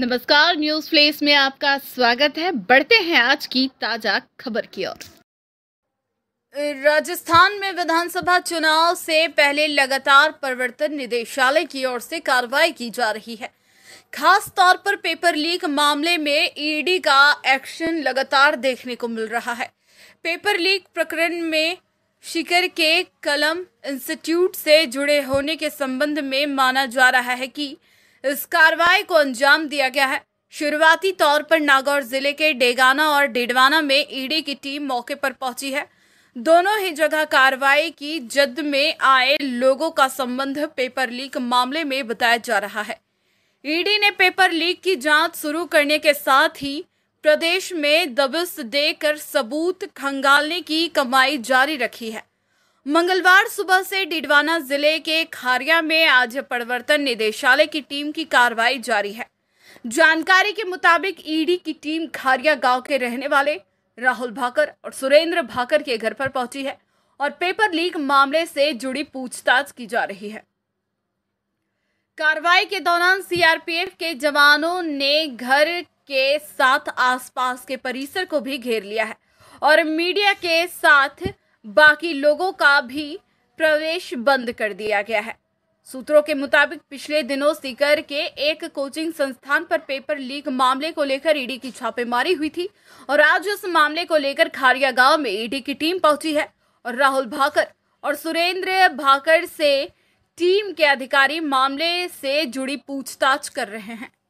नमस्कार news place में आपका स्वागत है बढ़ते हैं आज की ताजा खबर की ओर राजस्थान में विधानसभा चुनाव से पहले लगातार प्रवर्तन निदेशालय की ओर से कार्रवाई की जा रही है खास तौर पर पेपर लीक मामले में ईडी का एक्शन लगातार देखने को मिल रहा है पेपर लीक प्रकरण में शिखर के कलम इंस्टीट्यूट से जुड़े होने के संबंध में माना जा रहा है कि इस कार्रवाई को अंजाम दिया गया है शुरुआती तौर पर नागौर जिले के डेगाना और डिडवाना में ईडी की टीम मौके पर पहुंची है दोनों ही जगह कार्रवाई की जद में आए लोगों का संबंध पेपर लीक मामले में बताया जा रहा है ईडी ने पेपर लीक की जांच शुरू करने के साथ ही प्रदेश में दबिश देकर सबूत खंगालने की कमाई जारी रखी है मंगलवार सुबह से डिडवाना जिले के खारिया में आज प्रवर्तन निदेशालय की टीम की कार्रवाई जारी है जानकारी के मुताबिक ईडी की टीम खारिया गांव के रहने वाले राहुल भाकर और सुरेंद्र भाकर के घर पर पहुंची है और पेपर लीक मामले से जुड़ी पूछताछ की जा रही है कार्रवाई के दौरान सीआरपीएफ के जवानों ने घर के साथ आसपास के परिसर को भी घेर लिया है और मीडिया के साथ बाकी लोगों का भी प्रवेश बंद कर दिया गया है सूत्रों के मुताबिक पिछले दिनों सीकर के एक कोचिंग संस्थान पर पेपर लीक मामले को लेकर ईडी की छापेमारी हुई थी और आज उस मामले को लेकर खारिया गांव में ईडी की टीम पहुंची है और राहुल भाकर और सुरेंद्र भाकर से टीम के अधिकारी मामले से जुड़ी पूछताछ कर रहे हैं